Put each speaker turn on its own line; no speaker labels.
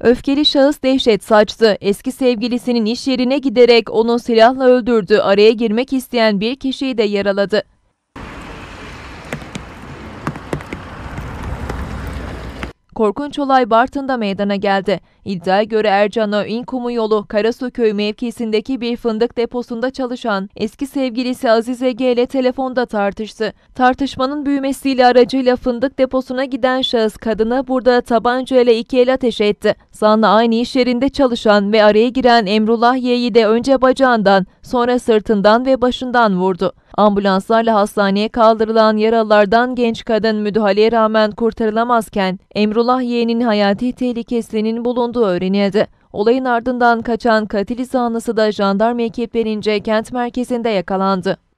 Öfkeli şahıs dehşet saçtı. Eski sevgilisinin iş yerine giderek onu silahla öldürdü. Araya girmek isteyen bir kişiyi de yaraladı. korkunç olay Bartın'da meydana geldi. İddiaya göre Ercan Öğün Kumuyolu, Karasu Köyü mevkisindeki bir fındık deposunda çalışan eski sevgilisi Aziz Ege ile telefonda tartıştı. Tartışmanın büyümesiyle aracıyla fındık deposuna giden şahıs kadına burada tabanca ile iki el ateş etti. Zanlı aynı iş yerinde çalışan ve araya giren Emrullah Y'yi de önce bacağından sonra sırtından ve başından vurdu. Ambulanslarla hastaneye kaldırılan yaralılardan genç kadın müdahaleye rağmen kurtarılamazken Emrullah yeğenin hayati tehlikesinin bulunduğu öğrenildi. Olayın ardından kaçan katil zanlısı da jandarma ekiplerince kent merkezinde yakalandı.